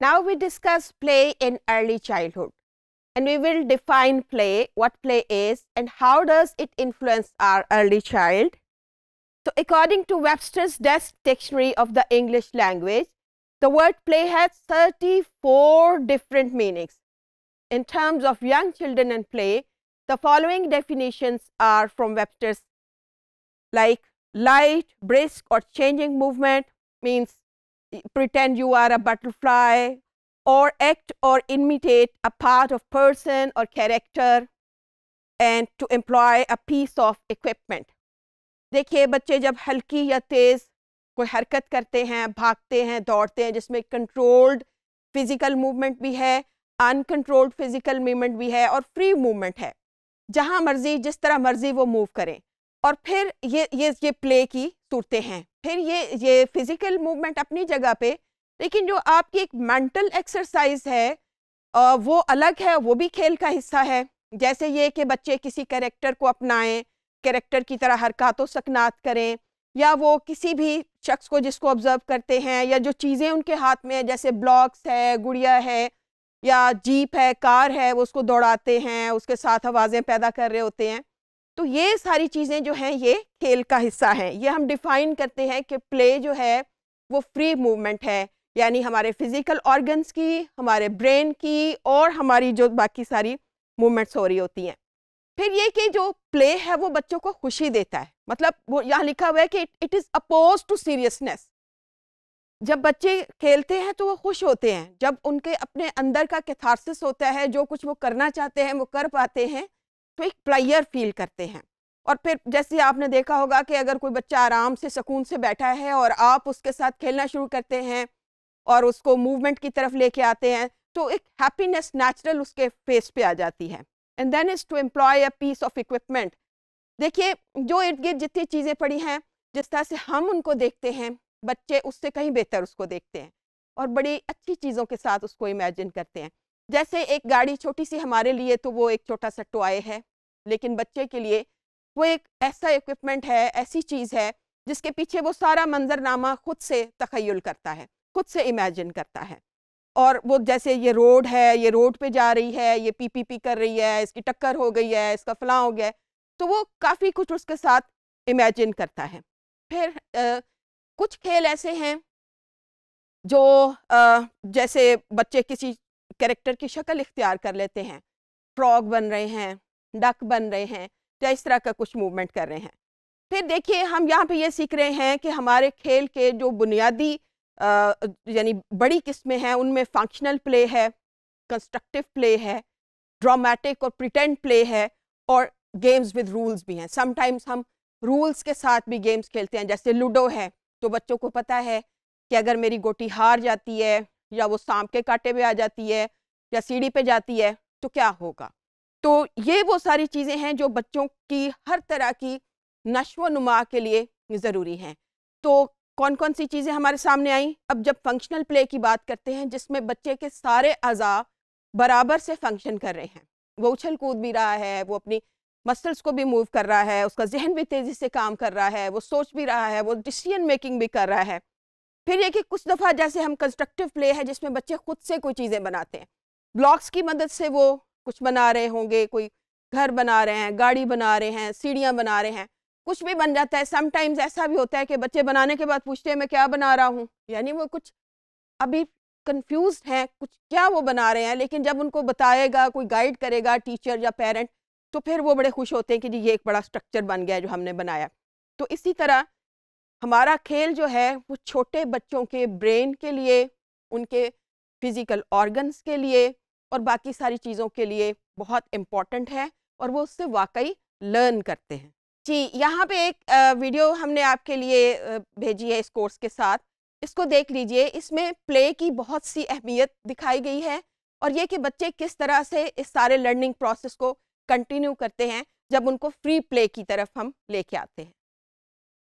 Now we discuss play in early childhood and we will define play, what play is and how does it influence our early child. So, according to Webster's Dictionary of the English language, the word play has 34 different meanings. In terms of young children and play, the following definitions are from Webster's like light, brisk or changing movement means pretend you are a butterfly, or act or imitate a part of person or character, and to employ a piece of equipment. देखिए बच्चे जब हल्की या तेज़ कोई हरकत करते हैं भागते हैं दौड़ते हैं जिसमें कंट्रोल्ड फिज़िकल मूवमेंट भी है अनकंट्रोल्ड फिज़िकल मूवमेंट भी है और फ्री मूवमेंट है जहाँ मर्ज़ी जिस तरह मर्ज़ी वो मूव करें और फिर ये ये ये प्ले की सूरते हैं फिर ये ये फिज़िकल मूवमेंट अपनी जगह पे लेकिन जो आपकी एक मेंटल एक्सरसाइज है वो अलग है वो भी खेल का हिस्सा है जैसे ये कि बच्चे किसी करेक्टर को अपनाएं करेक्टर की तरह हरकत सकनात करें या वो किसी भी शख्स को जिसको ऑब्ज़र्व करते हैं या जो चीज़ें उनके हाथ में है जैसे ब्लॉक्स है गुड़िया है या जीप है कार है वो उसको दौड़ाते हैं उसके साथ आवाज़ें पैदा कर रहे होते हैं तो ये सारी चीज़ें जो हैं ये खेल का हिस्सा हैं ये हम डिफाइन करते हैं कि प्ले जो है वो फ्री मूवमेंट है यानी हमारे फिज़िकल ऑर्गन्स की हमारे ब्रेन की और हमारी जो बाकी सारी मूवमेंट्स हो रही होती हैं फिर ये कि जो प्ले है वो बच्चों को खुशी देता है मतलब वो यहाँ लिखा हुआ है कि it is opposed to seriousness जब बच्चे खेलते हैं तो वो खुश होते हैं जब उनके अपने अंदर का कैथारसिस होता है जो कुछ वो करना चाहते हैं वो कर पाते हैं तो एक प्लेयर फील करते हैं और फिर जैसे आपने देखा होगा कि अगर कोई बच्चा आराम से सुकून से बैठा है और आप उसके साथ खेलना शुरू करते हैं और उसको मूवमेंट की तरफ लेके आते हैं तो एक हैप्पीनेस नेचुरल उसके फेस पे आ जाती है and then is to employ a piece of equipment देखिए जो इर्द गिर्द जितनी चीज़ें पड़ी हैं जिस तरह से हम उनको देखते हैं बच्चे उससे कहीं बेहतर उसको देखते हैं और बड़ी अच्छी चीज़ों के साथ उसको इमेजिन करते हैं जैसे एक गाड़ी छोटी सी हमारे लिए तो वो एक छोटा सा टॉय है लेकिन बच्चे के लिए वो एक ऐसा इक्विपमेंट है ऐसी चीज़ है जिसके पीछे वो सारा मंजरनामा खुद से तखयल करता है खुद से इमेजिन करता है और वो जैसे ये रोड है ये रोड पे जा रही है ये पी पी पी कर रही है इसकी टक्कर हो गई है इसका फलां हो गया तो वो काफ़ी कुछ उसके साथ इमेजिन करता है फिर आ, कुछ खेल ऐसे हैं जो आ, जैसे बच्चे किसी कैरेक्टर की शक्ल इख्तियार कर लेते हैं फ्रॉग बन रहे हैं डक बन रहे हैं या इस तरह का कुछ मूवमेंट कर रहे हैं फिर देखिए हम यहाँ पे ये सीख रहे हैं कि हमारे खेल के जो बुनियादी यानी बड़ी किस्में हैं उनमें फंक्शनल प्ले है कंस्ट्रक्टिव प्ले है ड्रामेटिक और प्रिटेंट प्ले है और गेम्स विद रूल्स भी हैं समटाइम्स हम रूल्स के साथ भी गेम्स खेलते हैं जैसे लूडो है तो बच्चों को पता है कि अगर मेरी गोटी हार जाती है या वो सांप के कांटे पे आ जाती है या सीढ़ी पे जाती है तो क्या होगा तो ये वो सारी चीज़ें हैं जो बच्चों की हर तरह की नश्व नुमा के लिए ज़रूरी हैं तो कौन कौन सी चीज़ें हमारे सामने आई अब जब फंक्शनल प्ले की बात करते हैं जिसमें बच्चे के सारे अज़ा बराबर से फंक्शन कर रहे हैं वो उछल कूद भी रहा है वो अपनी मसल्स को भी मूव कर रहा है उसका जहन भी तेज़ी से काम कर रहा है वो सोच भी रहा है वो डिसीजन मेकिंग भी कर रहा है फिर ये कि कुछ दफ़ा जैसे हम कंस्ट्रक्टिव प्ले है जिसमें बच्चे खुद से कोई चीज़ें बनाते हैं ब्लॉक्स की मदद से वो कुछ बना रहे होंगे कोई घर बना रहे हैं गाड़ी बना रहे हैं सीढ़ियाँ बना रहे हैं कुछ भी बन जाता है समटाइम्स ऐसा भी होता है कि बच्चे बनाने के बाद पूछते हैं मैं क्या बना रहा हूँ यानी वो कुछ अभी कन्फ्यूज हैं कुछ क्या वो बना रहे हैं लेकिन जब उनको बताएगा कोई गाइड करेगा टीचर या पेरेंट तो फिर वो बड़े खुश होते हैं कि जी ये एक बड़ा स्ट्रक्चर बन गया जो हमने बनाया तो इसी तरह हमारा खेल जो है वो छोटे बच्चों के ब्रेन के लिए उनके फिज़िकल ऑर्गन्स के लिए और बाकी सारी चीज़ों के लिए बहुत इम्पॉर्टेंट है और वो उससे वाकई लर्न करते हैं जी यहाँ पे एक वीडियो हमने आपके लिए भेजी है इस कोर्स के साथ इसको देख लीजिए इसमें प्ले की बहुत सी अहमियत दिखाई गई है और ये कि बच्चे किस तरह से इस सारे लर्निंग प्रोसेस को कंटिन्यू करते हैं जब उनको फ्री प्ले की तरफ हम लेके आते हैं